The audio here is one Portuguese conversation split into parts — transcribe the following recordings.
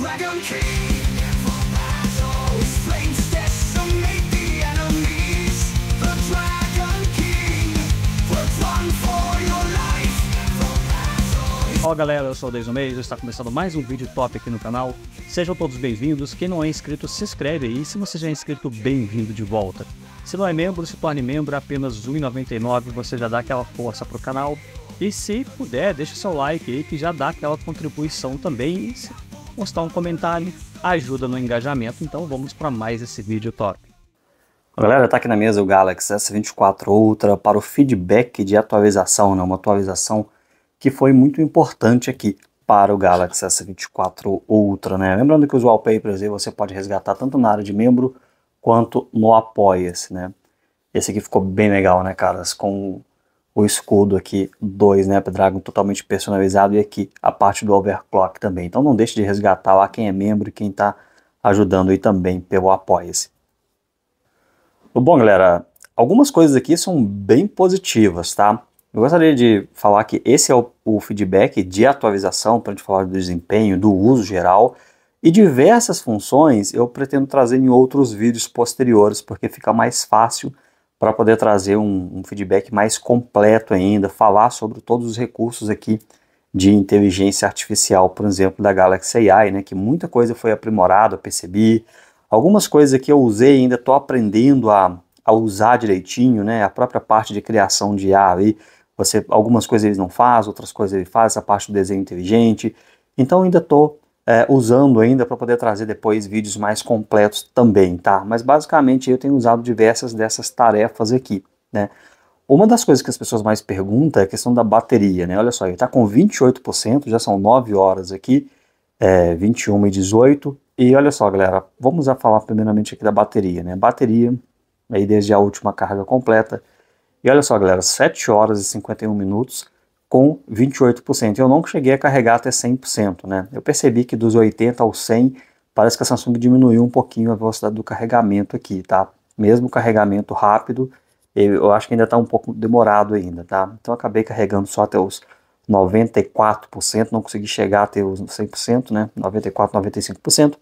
Dragon King. galera, eu sou o Deis Meios, está começando mais um vídeo top aqui no canal. Sejam todos bem-vindos, quem não é inscrito se inscreve aí, se você já é inscrito, bem-vindo de volta. Se não é membro, se torne membro, apenas R$1,99, você já dá aquela força pro canal. E se puder, deixa seu like aí que já dá aquela contribuição também. E se postar um comentário, ajuda no engajamento. Então vamos para mais esse vídeo top. Galera, tá aqui na mesa o Galaxy S24 Ultra para o feedback de atualização, né? uma atualização que foi muito importante aqui para o Galaxy S24 Ultra. Né? Lembrando que os wallpapers aí você pode resgatar tanto na área de membro quanto no Apoia-se. Né? Esse aqui ficou bem legal, né, caras? Com o escudo aqui 2, né, Dragon totalmente personalizado e aqui a parte do overclock também. Então não deixe de resgatar lá quem é membro e quem está ajudando aí também pelo Apoia-se. Bom, galera, algumas coisas aqui são bem positivas, tá? Eu gostaria de falar que esse é o, o feedback de atualização para a gente falar do desempenho, do uso geral e diversas funções eu pretendo trazer em outros vídeos posteriores porque fica mais fácil para poder trazer um, um, feedback mais completo ainda, falar sobre todos os recursos aqui de inteligência artificial, por exemplo, da Galaxy AI, né, que muita coisa foi aprimorada, percebi. Algumas coisas aqui eu usei ainda estou aprendendo a, a usar direitinho, né, a própria parte de criação de IA ali, você, algumas coisas eles não faz, outras coisas ele faz, a parte do desenho inteligente. Então ainda estou é, usando ainda para poder trazer depois vídeos mais completos também, tá? Mas basicamente eu tenho usado diversas dessas tarefas aqui, né? Uma das coisas que as pessoas mais perguntam é a questão da bateria, né? Olha só, ele está com 28%, já são 9 horas aqui, é, 21 e 18. E olha só, galera, vamos a falar primeiramente aqui da bateria, né? Bateria, aí desde a última carga completa. E olha só, galera, 7 horas e 51 minutos, com 28%. Eu não cheguei a carregar até 100%, né? Eu percebi que dos 80 aos 100, parece que a Samsung diminuiu um pouquinho a velocidade do carregamento aqui, tá? Mesmo carregamento rápido, eu acho que ainda está um pouco demorado ainda, tá? Então acabei carregando só até os 94%, não consegui chegar até os 100%, né? 94, 95%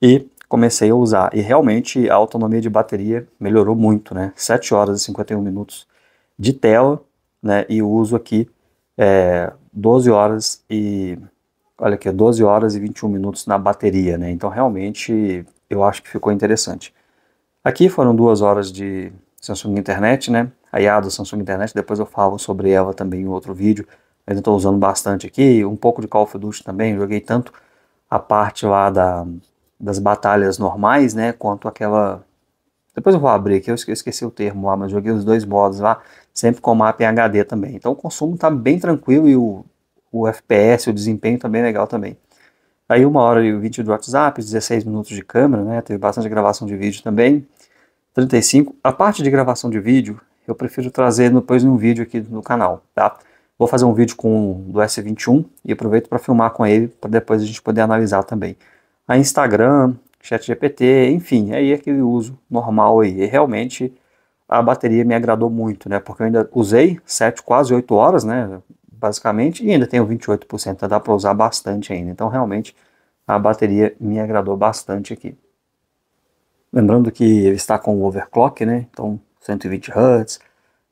e comecei a usar. E realmente a autonomia de bateria melhorou muito, né? 7 horas e 51 minutos de tela, né? E uso aqui é, 12 horas e olha aqui, 12 é horas e 21 minutos na bateria, né? Então realmente eu acho que ficou interessante. Aqui foram duas horas de Samsung Internet, né? A IA ah, do Samsung Internet, depois eu falo sobre ela também em outro vídeo. Mas eu estou usando bastante aqui, um pouco de Call of Duty também, joguei tanto a parte lá da, das batalhas normais, né? Quanto aquela depois eu vou abrir aqui, eu esqueci o termo lá, mas joguei os dois modos lá, sempre com o mapa em HD também. Então o consumo está bem tranquilo e o, o FPS, o desempenho está bem legal também. Aí uma hora e vídeo do WhatsApp, 16 minutos de câmera, né? Teve bastante gravação de vídeo também. 35. A parte de gravação de vídeo, eu prefiro trazer depois num vídeo aqui no canal, tá? Vou fazer um vídeo com do S21 e aproveito para filmar com ele, para depois a gente poder analisar também. A Instagram, ChatGPT, enfim, é aí é aquele uso normal aí. E realmente a bateria me agradou muito, né? Porque eu ainda usei 7, quase 8 horas, né? Basicamente, e ainda tenho 28%, dá para usar bastante ainda. Então, realmente, a bateria me agradou bastante aqui. Lembrando que ele está com o overclock, né? Então, 120 Hz,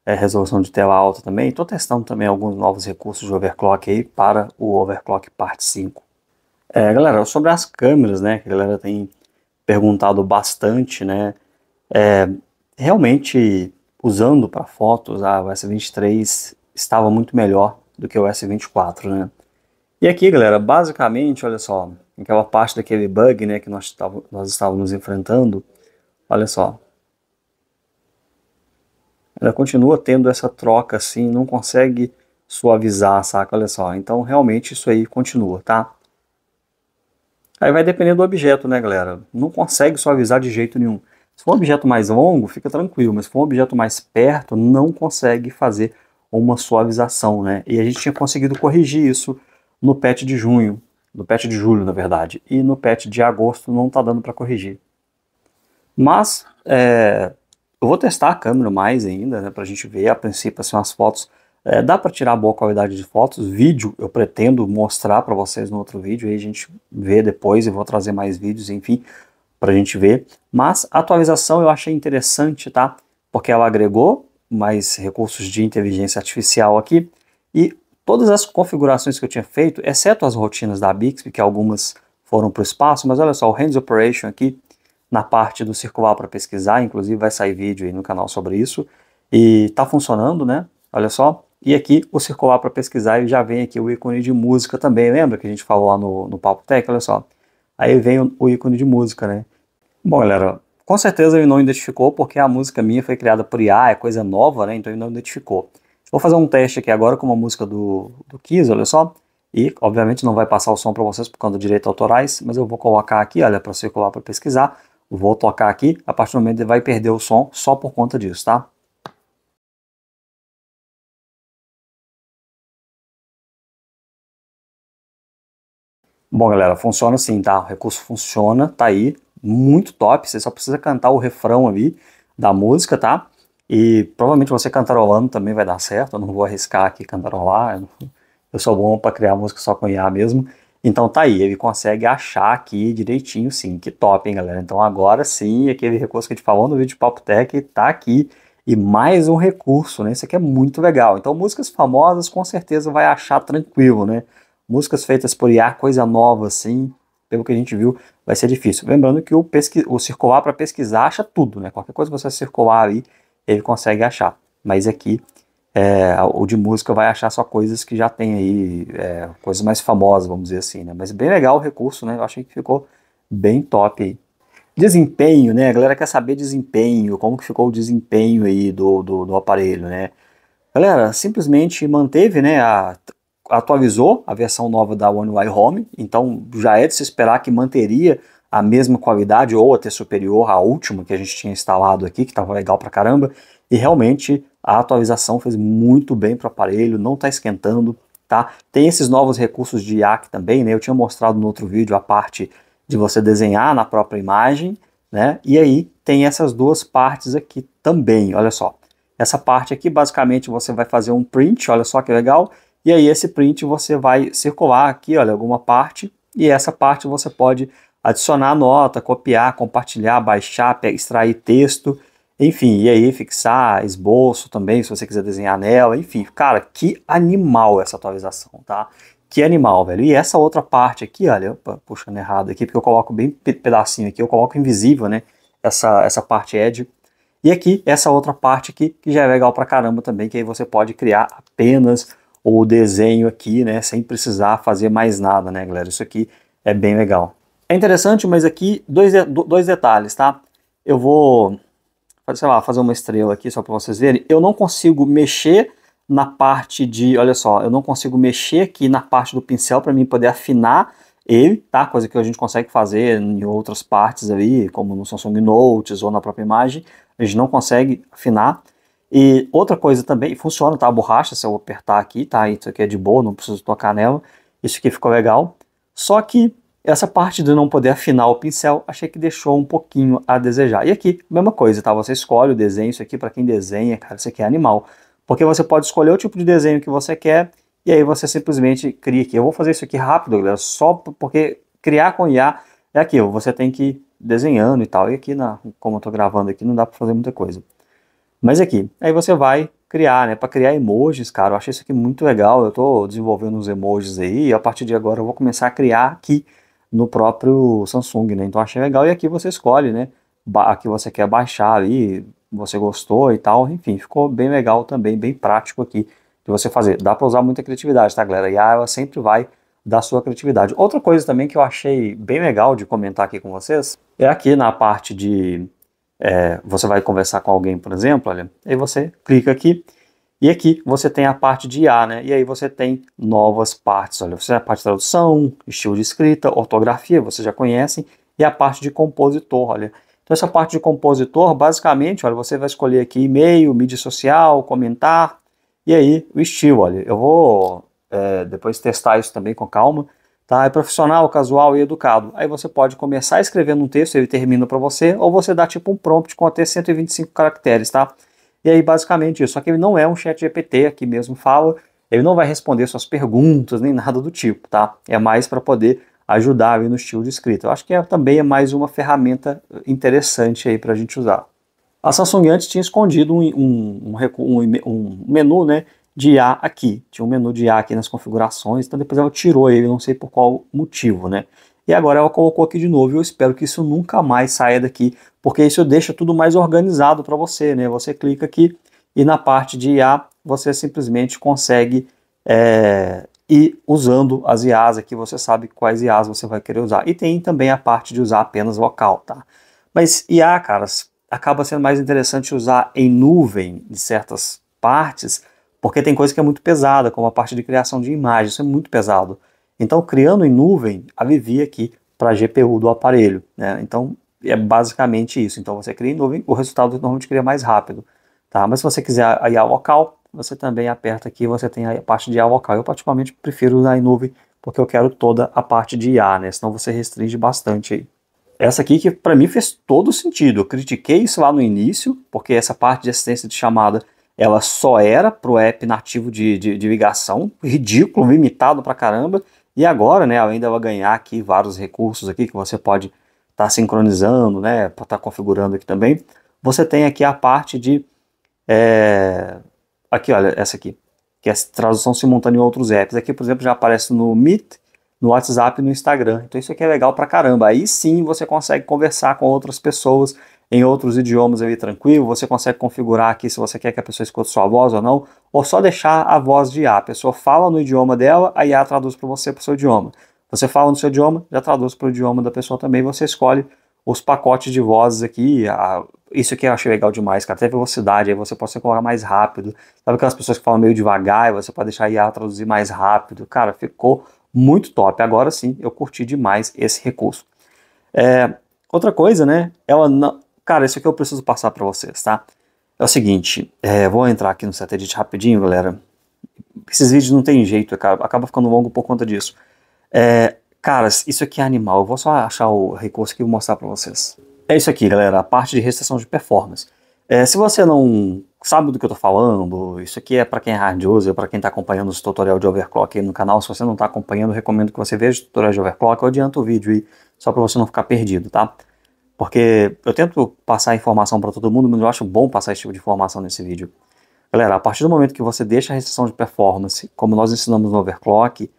é, resolução de tela alta também. Estou testando também alguns novos recursos de overclock aí para o Overclock Parte 5. É, galera, sobre as câmeras, né? Que a galera tem perguntado bastante, né? É, realmente, usando para fotos, a ah, S23 estava muito melhor do que o S24, né? E aqui, galera, basicamente, olha só, aquela parte daquele bug, né, que nós, nós estávamos enfrentando, olha só. Ela continua tendo essa troca assim, não consegue suavizar, saca? Olha só, então realmente isso aí continua, tá? Aí vai depender do objeto, né, galera? Não consegue suavizar de jeito nenhum. Se for um objeto mais longo, fica tranquilo, mas se for um objeto mais perto, não consegue fazer uma suavização, né? E a gente tinha conseguido corrigir isso no patch de junho, no patch de julho, na verdade, e no patch de agosto não está dando para corrigir. Mas é, eu vou testar a câmera mais ainda, né, para a gente ver a princípio assim, as fotos é, dá para tirar boa qualidade de fotos, vídeo eu pretendo mostrar para vocês no outro vídeo, aí a gente vê depois e vou trazer mais vídeos, enfim, para a gente ver. Mas a atualização eu achei interessante, tá? Porque ela agregou mais recursos de inteligência artificial aqui e todas as configurações que eu tinha feito, exceto as rotinas da Bixby, que algumas foram para o espaço, mas olha só, o Hands Operation aqui, na parte do circular para pesquisar, inclusive vai sair vídeo aí no canal sobre isso, e está funcionando, né? Olha só, e aqui o circular para pesquisar e já vem aqui o ícone de música também. Lembra que a gente falou lá no, no Papo Tech? Olha só. Aí vem o, o ícone de música, né? Bom, galera, com certeza ele não identificou porque a música minha foi criada por IA, é coisa nova, né? Então ele não identificou. Vou fazer um teste aqui agora com uma música do, do Kiss, olha só. E, obviamente, não vai passar o som para vocês por causa de direitos autorais, mas eu vou colocar aqui, olha, para circular para pesquisar. Vou tocar aqui, a partir do momento ele vai perder o som só por conta disso, tá? Bom, galera, funciona assim, tá? O recurso funciona, tá aí, muito top. Você só precisa cantar o refrão ali da música, tá? E provavelmente você cantarolando também vai dar certo. Eu não vou arriscar aqui cantarolar. Eu sou bom para criar música só com IA mesmo. Então tá aí, ele consegue achar aqui direitinho, sim. Que top, hein, galera? Então agora sim, aquele recurso que a gente falou no vídeo pop Tech tá aqui. E mais um recurso, né? Isso aqui é muito legal. Então músicas famosas com certeza vai achar tranquilo, né? músicas feitas por IA, coisa nova assim, pelo que a gente viu, vai ser difícil. Lembrando que o, pesqui, o circular para pesquisar acha tudo, né? Qualquer coisa que você circular ali, ele consegue achar. Mas aqui, é, o de música vai achar só coisas que já tem aí, é, coisas mais famosas, vamos dizer assim, né? Mas bem legal o recurso, né? Eu achei que ficou bem top aí. Desempenho, né? A galera quer saber desempenho, como que ficou o desempenho aí do, do, do aparelho, né? Galera, simplesmente manteve, né, a atualizou a versão nova da One UI Home, então já é de se esperar que manteria a mesma qualidade ou até superior à última que a gente tinha instalado aqui, que estava legal pra caramba. E realmente a atualização fez muito bem para o aparelho, não está esquentando, tá? Tem esses novos recursos de IAC também, né? Eu tinha mostrado no outro vídeo a parte de você desenhar na própria imagem, né? E aí tem essas duas partes aqui também, olha só. Essa parte aqui, basicamente, você vai fazer um print, olha só que legal, e aí esse print você vai circular aqui, olha, alguma parte, e essa parte você pode adicionar nota, copiar, compartilhar, baixar, extrair texto, enfim, e aí fixar esboço também, se você quiser desenhar nela, enfim. Cara, que animal essa atualização, tá? Que animal, velho. E essa outra parte aqui, olha, opa, puxando errado aqui, porque eu coloco bem pedacinho aqui, eu coloco invisível, né? Essa, essa parte edge. E aqui, essa outra parte aqui, que já é legal pra caramba também, que aí você pode criar apenas o desenho aqui, né, sem precisar fazer mais nada, né, galera? Isso aqui é bem legal. É interessante, mas aqui dois, dois detalhes, tá? Eu vou, sei lá, fazer uma estrela aqui só para vocês verem. Eu não consigo mexer na parte de, olha só, eu não consigo mexer aqui na parte do pincel para mim poder afinar ele, tá? Coisa que a gente consegue fazer em outras partes ali, como no Samsung Notes ou na própria imagem, a gente não consegue afinar. E outra coisa também, funciona, tá? A borracha, se eu apertar aqui, tá? Isso aqui é de boa, não preciso tocar nela. Isso aqui ficou legal. Só que essa parte de não poder afinar o pincel, achei que deixou um pouquinho a desejar. E aqui, mesma coisa, tá? Você escolhe o desenho, isso aqui para quem desenha, cara, isso aqui é animal. Porque você pode escolher o tipo de desenho que você quer e aí você simplesmente cria aqui. Eu vou fazer isso aqui rápido, galera, só porque criar com IA é aquilo, você tem que ir desenhando e tal. E aqui, na, como eu tô gravando aqui, não dá para fazer muita coisa. Mas aqui, aí você vai criar, né? Para criar emojis, cara, eu achei isso aqui muito legal. Eu estou desenvolvendo uns emojis aí. E a partir de agora eu vou começar a criar aqui no próprio Samsung, né? Então achei legal. E aqui você escolhe, né? A que você quer baixar ali, você gostou e tal. Enfim, ficou bem legal também, bem prático aqui de você fazer. Dá para usar muita criatividade, tá, galera? E a ela sempre vai da sua criatividade. Outra coisa também que eu achei bem legal de comentar aqui com vocês é aqui na parte de é, você vai conversar com alguém, por exemplo, olha, aí você clica aqui e aqui você tem a parte de IA, né? E aí você tem novas partes, olha, você tem a parte de tradução, estilo de escrita, ortografia, vocês já conhecem, e a parte de compositor, olha. Então essa parte de compositor, basicamente, olha, você vai escolher aqui e-mail, mídia social, comentar, e aí o estilo, olha, eu vou é, depois testar isso também com calma, Tá? É profissional, casual e educado. Aí você pode começar escrevendo um texto, ele termina para você, ou você dá tipo um prompt com até 125 caracteres, tá? E aí basicamente isso. Só que ele não é um chat GPT, aqui mesmo fala, ele não vai responder suas perguntas nem nada do tipo, tá? É mais para poder ajudar no estilo de escrita. Eu acho que é, também é mais uma ferramenta interessante aí para a gente usar. A Samsung antes tinha escondido um, um, um, um menu, né? de A aqui. Tinha um menu de A aqui nas configurações, então depois ela tirou ele, não sei por qual motivo, né? E agora ela colocou aqui de novo e eu espero que isso nunca mais saia daqui, porque isso deixa tudo mais organizado para você, né? Você clica aqui e na parte de IA você simplesmente consegue é, ir usando as IAs aqui, você sabe quais IAs você vai querer usar. E tem também a parte de usar apenas local, tá? Mas IA, caras, acaba sendo mais interessante usar em nuvem de certas partes, porque tem coisa que é muito pesada, como a parte de criação de imagens isso é muito pesado. Então, criando em nuvem, alivia aqui para a GPU do aparelho. Né? Então, é basicamente isso. Então, você cria em nuvem, o resultado normalmente cria mais rápido. Tá? Mas se você quiser a IA local, você também aperta aqui, você tem a parte de IA local. Eu particularmente prefiro usar nuvem, porque eu quero toda a parte de IA, né? senão você restringe bastante aí. Essa aqui que para mim fez todo sentido. Eu critiquei isso lá no início, porque essa parte de assistência de chamada ela só era pro app nativo de, de, de ligação, ridículo, limitado pra caramba, e agora, né, além dela ganhar aqui vários recursos aqui que você pode estar tá sincronizando, né, estar tá configurando aqui também, você tem aqui a parte de, é, aqui olha, essa aqui, que é tradução simultânea em outros apps, aqui por exemplo já aparece no Meet, no WhatsApp e no Instagram. Então isso aqui é legal pra caramba. Aí sim você consegue conversar com outras pessoas em outros idiomas aí tranquilo. Você consegue configurar aqui se você quer que a pessoa escute sua voz ou não, ou só deixar a voz de IA. A pessoa fala no idioma dela, a IA traduz para você para o seu idioma. Você fala no seu idioma, já traduz para o idioma da pessoa também. Você escolhe os pacotes de vozes aqui. A, isso aqui eu achei legal demais, cara. Até velocidade, aí você pode colocar mais rápido. Sabe aquelas pessoas que falam meio devagar e você pode deixar a IA traduzir mais rápido? Cara, ficou muito top. Agora sim, eu curti demais esse recurso. É, outra coisa, né? Ela não... Cara, isso aqui eu preciso passar para vocês, tá? É o seguinte, é, vou entrar aqui no Satedit rapidinho, galera. Esses vídeos não tem jeito, acaba, acaba ficando longo por conta disso. É, caras, isso aqui é animal. Eu vou só achar o recurso que vou mostrar para vocês. É isso aqui, galera, a parte de restrição de performance. É, se você não sabe do que eu tô falando, isso aqui é para quem é hard user, é para quem tá acompanhando os tutorial de overclock aí no canal, se você não tá acompanhando, recomendo que você veja os tutoriais de overclock, eu adianto o vídeo aí, só para você não ficar perdido, tá? Porque eu tento passar informação para todo mundo, mas eu acho bom passar esse tipo de informação nesse vídeo. Galera, a partir do momento que você deixa a restrição de performance, como nós ensinamos no overclock,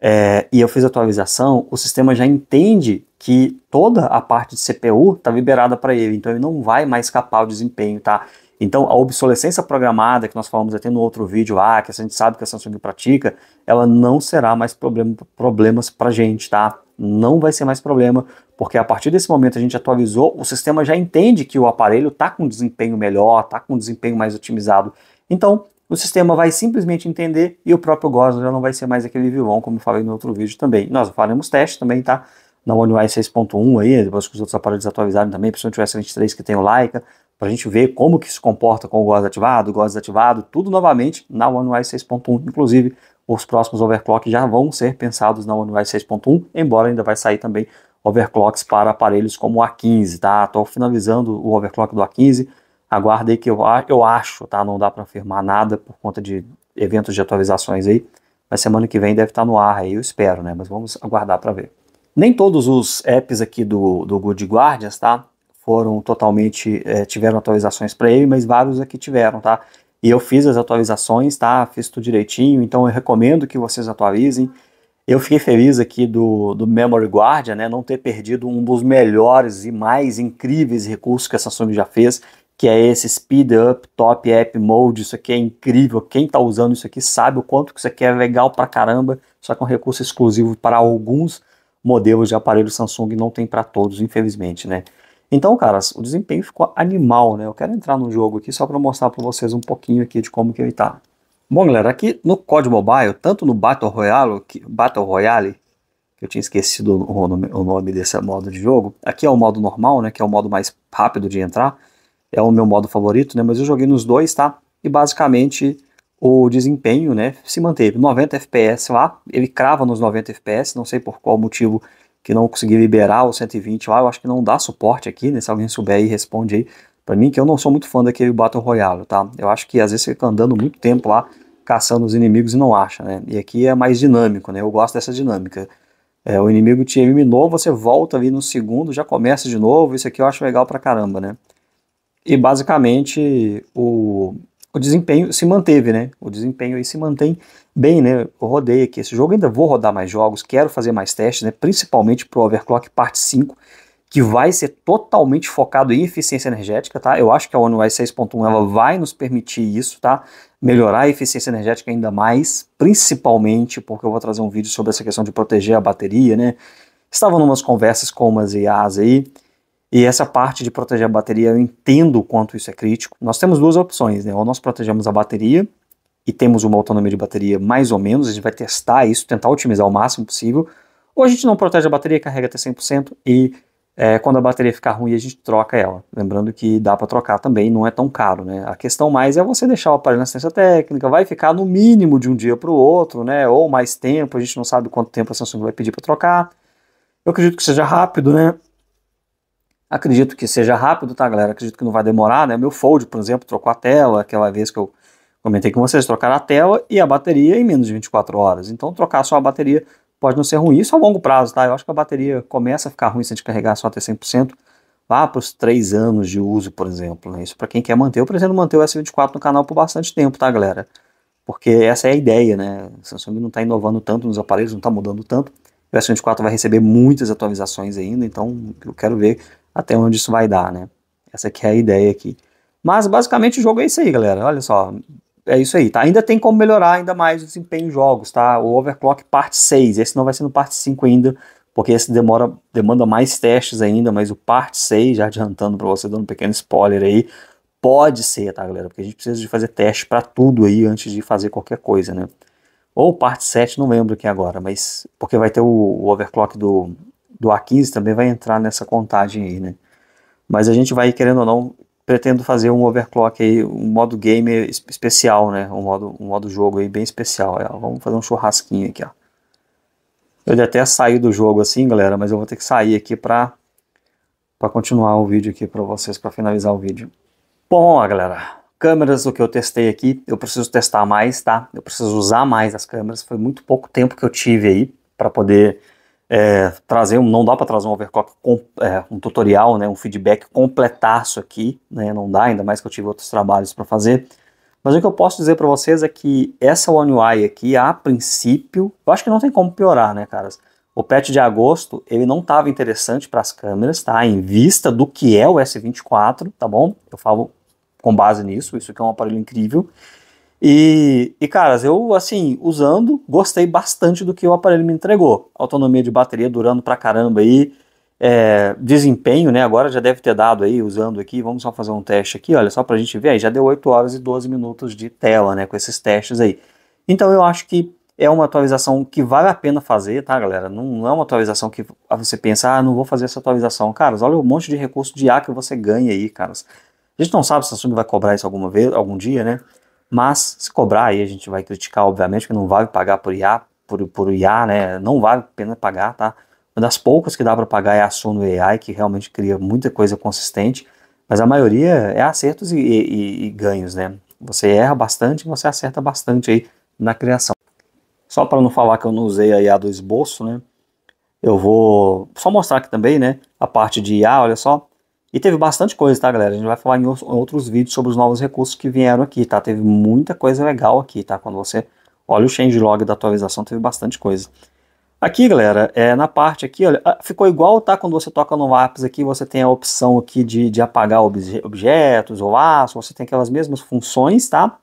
é, e eu fiz a atualização, o sistema já entende que toda a parte de CPU está liberada para ele, então ele não vai mais escapar o desempenho, tá? Então, a obsolescência programada que nós falamos até no outro vídeo lá, que a gente sabe que a Samsung pratica, ela não será mais problema, problemas para gente, tá? Não vai ser mais problema, porque a partir desse momento a gente atualizou, o sistema já entende que o aparelho está com desempenho melhor, está com desempenho mais otimizado. Então, o sistema vai simplesmente entender e o próprio Gosling já não vai ser mais aquele vilão, como eu falei no outro vídeo também. Nós faremos teste também, tá? Na One UI 6.1 aí, depois que os outros aparelhos atualizaram também, principalmente o S23 que tem o Leica, para a gente ver como que se comporta com o GOS ativado, GOS desativado, tudo novamente na One UI 6.1. Inclusive, os próximos overclock já vão ser pensados na One UI 6.1, embora ainda vai sair também overclocks para aparelhos como o A15, tá? Estou finalizando o overclock do A15, aguarde aí que eu, eu acho, tá? Não dá para afirmar nada por conta de eventos de atualizações aí, mas semana que vem deve estar tá no ar aí, eu espero, né? Mas vamos aguardar para ver. Nem todos os apps aqui do, do Good Guardians, tá? foram totalmente, é, tiveram atualizações para ele, mas vários aqui é tiveram, tá? E eu fiz as atualizações, tá? Fiz tudo direitinho, então eu recomendo que vocês atualizem. Eu fiquei feliz aqui do, do Memory Guardian, né? Não ter perdido um dos melhores e mais incríveis recursos que a Samsung já fez, que é esse Speed Up Top App Mode. Isso aqui é incrível. Quem está usando isso aqui sabe o quanto que isso aqui é legal para caramba. Só que é um recurso exclusivo para alguns modelos de aparelho Samsung, não tem para todos, infelizmente, né? Então, caras, o desempenho ficou animal, né? Eu quero entrar no jogo aqui só para mostrar para vocês um pouquinho aqui de como que ele tá. Bom, galera, aqui no COD Mobile, tanto no Battle Royale, que, Battle Royale, que eu tinha esquecido o nome, o nome desse modo de jogo, aqui é o modo normal, né, que é o modo mais rápido de entrar, é o meu modo favorito, né, mas eu joguei nos dois, tá? E basicamente o desempenho, né, se manteve 90 FPS lá, ele crava nos 90 FPS, não sei por qual motivo que não consegui liberar o 120 lá, ah, eu acho que não dá suporte aqui, né? Se alguém souber aí, responde aí para mim, que eu não sou muito fã daquele Battle Royale, tá? Eu acho que às vezes você fica andando muito tempo lá, caçando os inimigos e não acha, né? E aqui é mais dinâmico, né? Eu gosto dessa dinâmica. É, o inimigo te eliminou, você volta ali no segundo, já começa de novo, isso aqui eu acho legal pra caramba, né? E basicamente o, o desempenho se manteve, né? O desempenho aí se mantém bem, né? Eu rodei aqui esse jogo, ainda vou rodar mais jogos, quero fazer mais testes, né? Principalmente pro Overclock Parte 5, que vai ser totalmente focado em eficiência energética, tá? Eu acho que a One UI 6.1 ela vai nos permitir isso, tá? Melhorar a eficiência energética ainda mais, principalmente porque eu vou trazer um vídeo sobre essa questão de proteger a bateria, né? Estava em umas conversas com umas IAs aí, e essa parte de proteger a bateria, eu entendo o quanto isso é crítico. Nós temos duas opções, né? Ou nós protegemos a bateria e temos uma autonomia de bateria mais ou menos, a gente vai testar isso, tentar otimizar o máximo possível, ou a gente não protege a bateria, carrega até 100% e é, quando a bateria ficar ruim a gente troca ela. Lembrando que dá para trocar também, não é tão caro, né? A questão mais é você deixar o aparelho na assistência técnica, vai ficar no mínimo de um dia para o outro, né? Ou mais tempo, a gente não sabe quanto tempo a Samsung vai pedir para trocar. Eu acredito que seja rápido, né? Acredito que seja rápido, tá, galera? Acredito que não vai demorar, né? Meu Fold, por exemplo, trocou a tela, aquela vez que eu comentei com vocês, trocaram a tela e a bateria em menos de 24 horas. Então, trocar só a bateria pode não ser ruim, isso a longo prazo, tá? Eu acho que a bateria começa a ficar ruim se a gente carregar só até 100%, lá para os 3 anos de uso, por exemplo. Né? Isso para quem quer manter. Eu pretendo manter o S24 no canal por bastante tempo, tá, galera? Porque essa é a ideia, né? A Samsung não está inovando tanto nos aparelhos, não está mudando tanto. O S24 vai receber muitas atualizações ainda, então eu quero ver até onde isso vai dar, né? Essa que é a ideia aqui. Mas basicamente o jogo é isso aí, galera. Olha só, é isso aí, tá? Ainda tem como melhorar ainda mais o desempenho em jogos, tá? O Overclock parte 6, esse não vai ser no parte 5 ainda, porque esse demora, demanda mais testes ainda, mas o parte 6, já adiantando para você, dando um pequeno spoiler aí, pode ser, tá, galera? Porque a gente precisa de fazer teste para tudo aí antes de fazer qualquer coisa, né? Ou parte 7, não lembro aqui agora, mas porque vai ter o, o overclock do do A15 também vai entrar nessa contagem aí, né? Mas a gente vai, querendo ou não, pretendo fazer um overclock aí, um modo game especial, né? Um modo, um modo jogo aí bem especial. É, vamos fazer um churrasquinho aqui, ó. Eu até saí do jogo assim, galera, mas eu vou ter que sair aqui pra, pra continuar o vídeo aqui pra vocês, pra finalizar o vídeo. Bom, galera. Câmeras, o que eu testei aqui, eu preciso testar mais, tá? Eu preciso usar mais as câmeras. Foi muito pouco tempo que eu tive aí pra poder é, trazer um, não dá para trazer um overclock, com, é, um tutorial, né, um feedback completaço aqui, né, não dá, ainda mais que eu tive outros trabalhos para fazer. Mas o que eu posso dizer para vocês é que essa One UI aqui, a princípio, eu acho que não tem como piorar, né, caras? O patch de agosto, ele não estava interessante para as câmeras, tá? Em vista do que é o S24, tá bom? Eu falo com base nisso, isso aqui é um aparelho incrível. E, e caras, eu assim, usando, gostei bastante do que o aparelho me entregou. Autonomia de bateria durando pra caramba aí. É, desempenho, né? Agora já deve ter dado aí, usando aqui. Vamos só fazer um teste aqui, olha, só pra gente ver. Aí já deu 8 horas e 12 minutos de tela, né? Com esses testes aí. Então eu acho que é uma atualização que vale a pena fazer, tá, galera? Não é uma atualização que você pensa, ah, não vou fazer essa atualização. Caras, olha o monte de recurso de aca que você ganha aí, caras. A gente não sabe se a Samsung vai cobrar isso alguma vez, algum dia, né? Mas se cobrar, aí a gente vai criticar, obviamente, que não vale pagar por IA, por, por IA, né? Não vale a pena pagar, tá? Uma das poucas que dá para pagar é a Sono AI, que realmente cria muita coisa consistente, mas a maioria é acertos e, e, e ganhos, né? Você erra bastante e você acerta bastante aí na criação. Só para não falar que eu não usei a IA do esboço, né? Eu vou só mostrar aqui também, né? A parte de IA, olha só. E teve bastante coisa, tá, galera? A gente vai falar em outros vídeos sobre os novos recursos que vieram aqui, tá? Teve muita coisa legal aqui, tá? Quando você olha o changelog da atualização, teve bastante coisa. Aqui, galera, é, na parte aqui, olha, ah, ficou igual, tá? Quando você toca no lápis aqui, você tem a opção aqui de, de apagar obje objetos ou aço, você tem aquelas mesmas funções, tá?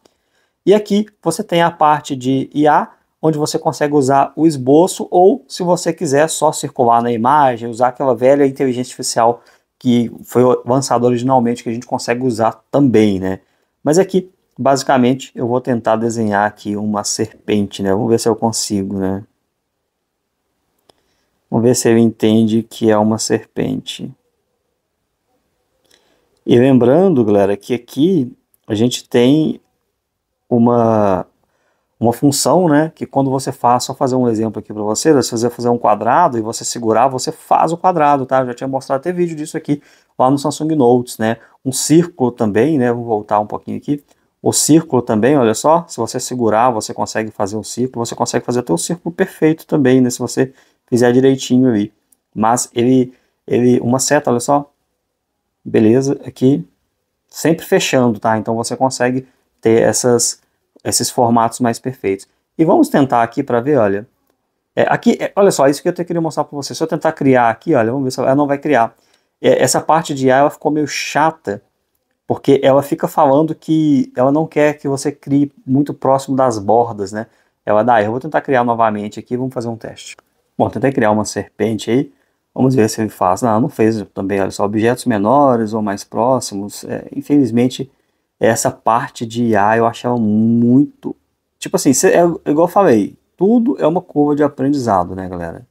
E aqui você tem a parte de IA, onde você consegue usar o esboço ou, se você quiser, só circular na imagem, usar aquela velha inteligência artificial que foi lançado originalmente que a gente consegue usar também, né? Mas aqui, basicamente, eu vou tentar desenhar aqui uma serpente, né? Vamos ver se eu consigo, né? Vamos ver se ele entende que é uma serpente. E lembrando, galera, que aqui a gente tem uma uma função, né? Que quando você faz, só fazer um exemplo aqui para você, se você fazer um quadrado e você segurar, você faz o quadrado, tá? Eu já tinha mostrado até vídeo disso aqui lá no Samsung Notes, né? Um círculo também, né? Vou voltar um pouquinho aqui. O círculo também, olha só, se você segurar, você consegue fazer um círculo, você consegue fazer até um círculo perfeito também, né? Se você fizer direitinho ali. Mas ele, ele, uma seta, olha só, beleza, aqui, sempre fechando, tá? Então você consegue ter essas esses formatos mais perfeitos. E vamos tentar aqui para ver, olha. É, aqui, é, olha só, isso que eu até queria mostrar para você. Se eu tentar criar aqui, olha, vamos ver se ela não vai criar. É, essa parte de A ela ficou meio chata, porque ela fica falando que ela não quer que você crie muito próximo das bordas, né? Ela dá, ah, eu vou tentar criar novamente aqui, vamos fazer um teste. Bom, tentei criar uma serpente aí, vamos ver se ele faz. Não, não fez também, olha só, objetos menores ou mais próximos. É, infelizmente, essa parte de IA eu achava muito. Tipo assim, cê, é, igual eu falei, tudo é uma curva de aprendizado, né, galera?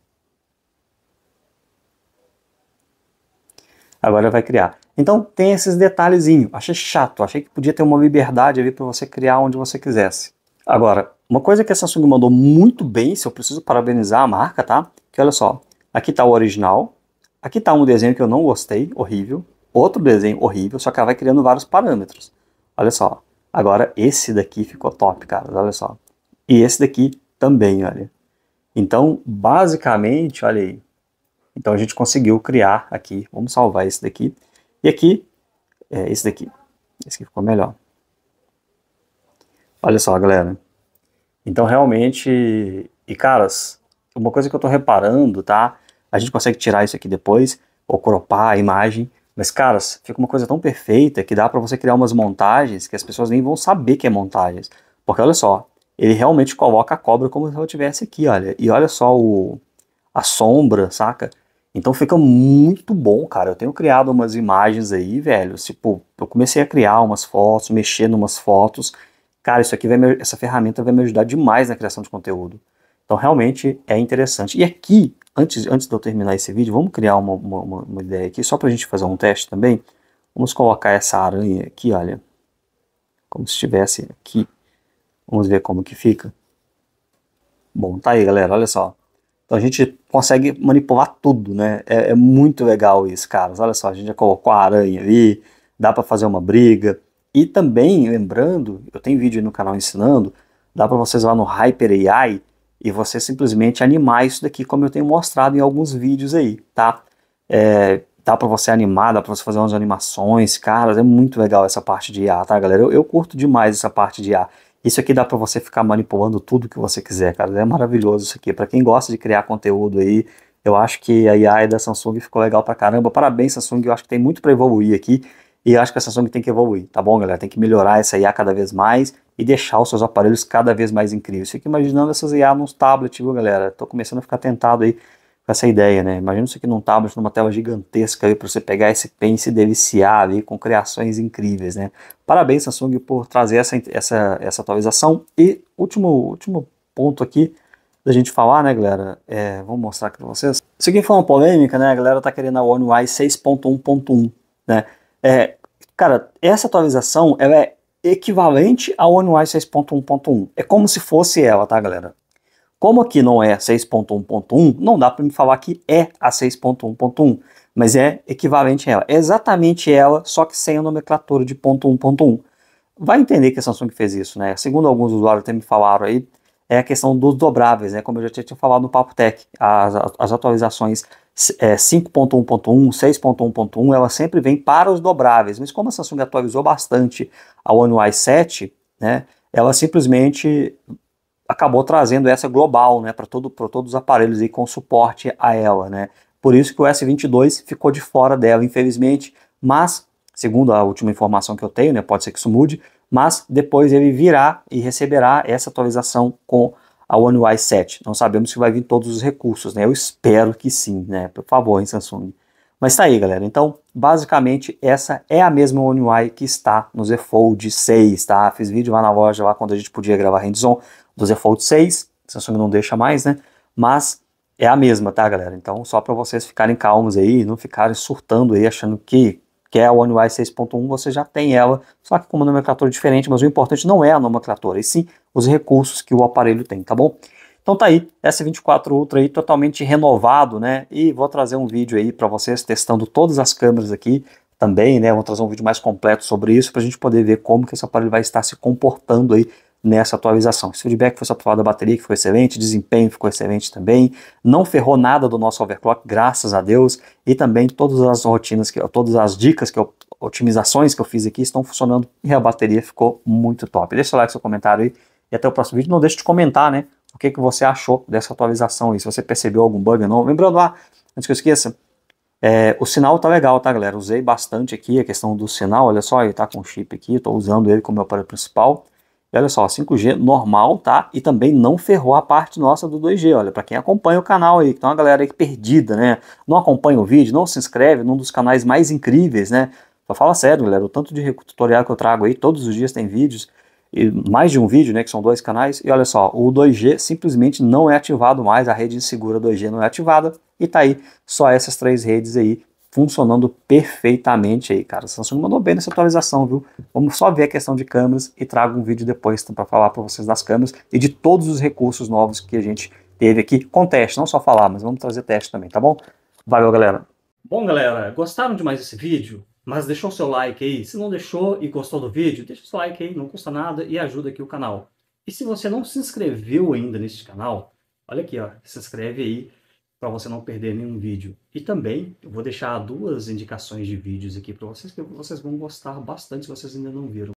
Agora vai criar. Então tem esses detalhezinhos. Achei chato, achei que podia ter uma liberdade ali para você criar onde você quisesse. Agora, uma coisa que a Samsung mandou muito bem, se eu preciso parabenizar a marca, tá? Que olha só, aqui tá o original, aqui tá um desenho que eu não gostei, horrível, outro desenho horrível, só que ela vai criando vários parâmetros. Olha só. Agora esse daqui ficou top, cara. Olha só. E esse daqui também, olha. Então, basicamente, olha aí. Então a gente conseguiu criar aqui. Vamos salvar esse daqui. E aqui, é, esse daqui. Esse aqui ficou melhor. Olha só, galera. Então, realmente... E, caras, uma coisa que eu tô reparando, tá? A gente consegue tirar isso aqui depois, ou cropar a imagem. Mas, caras, fica uma coisa tão perfeita que dá para você criar umas montagens que as pessoas nem vão saber que é montagens. Porque olha só, ele realmente coloca a cobra como se ela tivesse aqui, olha. E olha só o a sombra, saca? Então fica muito bom, cara. Eu tenho criado umas imagens aí, velho. Tipo, eu comecei a criar umas fotos, mexer em umas fotos. Cara, isso aqui vai me, essa ferramenta vai me ajudar demais na criação de conteúdo. Então realmente é interessante. E aqui antes, antes de eu terminar esse vídeo, vamos criar uma, uma, uma ideia aqui, só para a gente fazer um teste também. Vamos colocar essa aranha aqui, olha, como se estivesse aqui. Vamos ver como que fica. Bom, tá aí, galera, olha só. Então a gente consegue manipular tudo, né? É, é muito legal isso, caras. Olha só, a gente já colocou a aranha ali, dá para fazer uma briga. E também, lembrando, eu tenho vídeo no canal ensinando, dá para vocês lá no Hyper AI e você simplesmente animar isso daqui, como eu tenho mostrado em alguns vídeos aí, tá? É, dá para você animar, dá para você fazer umas animações, caras, é muito legal essa parte de IA, tá, galera? Eu, eu curto demais essa parte de IA. Isso aqui dá para você ficar manipulando tudo que você quiser, cara. É maravilhoso isso aqui. Para quem gosta de criar conteúdo aí, eu acho que a AI da Samsung ficou legal para caramba. Parabéns, Samsung. Eu acho que tem muito para evoluir aqui. E eu acho que a Samsung tem que evoluir, tá bom, galera? Tem que melhorar essa IA cada vez mais e deixar os seus aparelhos cada vez mais incríveis. Fica imaginando essas IA nos tablets, viu, galera? Estou começando a ficar tentado aí com essa ideia, né? Imagina isso aqui num tablet, numa tela gigantesca aí para você pegar esse pen e se deliciar ali com criações incríveis, né? Parabéns, Samsung, por trazer essa, essa, essa atualização. E último, último ponto aqui da gente falar, né, galera? É, vou mostrar aqui para vocês. Isso aqui foi uma polêmica, né? A galera tá querendo a One UI 6.1.1, né? É, cara, essa atualização, ela é equivalente ao anuais 6.1.1. É como se fosse ela, tá, galera? Como aqui não é 6.1.1, não dá para me falar que é a 6.1.1, mas é equivalente a ela. É exatamente ela, só que sem a nomenclatura de .1.1. Vai entender que a Samsung fez isso, né? Segundo alguns usuários até me falaram aí, é a questão dos dobráveis, né? Como eu já tinha, falado no Papo Tech, as, as atualizações é, 5.1.1, 6.1.1, ela sempre vem para os dobráveis. Mas como a Samsung atualizou bastante a One UI 7, né? Ela simplesmente acabou trazendo essa global, né? Para todo, todos os aparelhos aí com suporte a ela, né? Por isso que o S22 ficou de fora dela, infelizmente. Mas, segundo a última informação que eu tenho, né? Pode ser que isso mude mas depois ele virá e receberá essa atualização com a One UI 7. Não sabemos se vai vir todos os recursos, né? Eu espero que sim, né? Por favor, hein, Samsung. Mas tá aí, galera. Então, basicamente, essa é a mesma One UI que está no Z Fold 6, tá? Fiz vídeo lá na loja, lá quando a gente podia gravar hands-on do Z Fold 6. Samsung não deixa mais, né? Mas é a mesma, tá, galera? Então, só para vocês ficarem calmos aí, não ficarem surtando aí, achando que que é a One UI 6.1, você já tem ela, só que com uma nomenclatura diferente, mas o importante não é a nomenclatura, e sim os recursos que o aparelho tem, tá bom? Então tá aí, S24 Ultra aí totalmente renovado, né? E vou trazer um vídeo aí para vocês testando todas as câmeras aqui, também, né? Vou trazer um vídeo mais completo sobre isso para a gente poder ver como que esse aparelho vai estar se comportando aí nessa atualização. Esse feedback foi só para falar da bateria, que foi excelente, desempenho ficou excelente também, não ferrou nada do nosso overclock, graças a Deus, e também todas as rotinas, que, todas as dicas, que eu, otimizações que eu fiz aqui estão funcionando e a bateria ficou muito top. Deixa o like, seu comentário aí, e até o próximo vídeo. Não deixe de comentar, né, o que, que você achou dessa atualização aí, se você percebeu algum bug ou não. Lembrando lá, ah, antes que eu esqueça, é, o sinal tá legal, tá galera? Usei bastante aqui a questão do sinal, olha só, ele tá com chip aqui, estou usando ele como meu aparelho principal. E olha só, 5G normal, tá? E também não ferrou a parte nossa do 2G, olha, para quem acompanha o canal aí, que tem uma galera aí perdida, né? Não acompanha o vídeo, não se inscreve num dos canais mais incríveis, né? Só fala sério, galera, o tanto de tutorial que eu trago aí, todos os dias tem vídeos, e mais de um vídeo, né, que são dois canais, e olha só, o 2G simplesmente não é ativado mais, a rede segura 2G não é ativada, e tá aí só essas três redes aí funcionando perfeitamente aí, cara. A Samsung mandou bem nessa atualização, viu? Vamos só ver a questão de câmeras e trago um vídeo depois então, para falar para vocês das câmeras e de todos os recursos novos que a gente teve aqui com teste, não só falar, mas vamos trazer teste também, tá bom? Valeu, galera. Bom, galera, gostaram demais desse vídeo? Mas deixou seu like aí. Se não deixou e gostou do vídeo, deixa o seu like aí, não custa nada e ajuda aqui o canal. E se você não se inscreveu ainda nesse canal, olha aqui, ó, se inscreve aí para você não perder nenhum vídeo. E também eu vou deixar duas indicações de vídeos aqui para vocês que vocês vão gostar bastante se vocês ainda não viram.